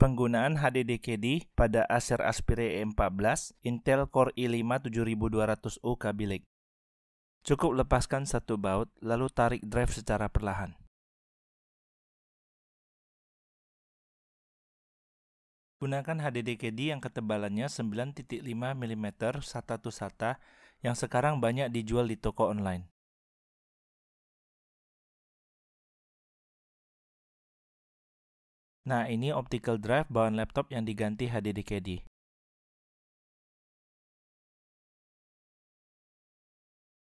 Penggunaan HDD-KD pada Acer Aspire E14 Intel Core i5 7200U Kabilik. Cukup lepaskan satu baut, lalu tarik drive secara perlahan. Gunakan HDD KD yang ketebalannya 9.5 mm SATA to SATA yang sekarang banyak dijual di toko online. Nah, ini optical drive bahan laptop yang diganti HDD KD.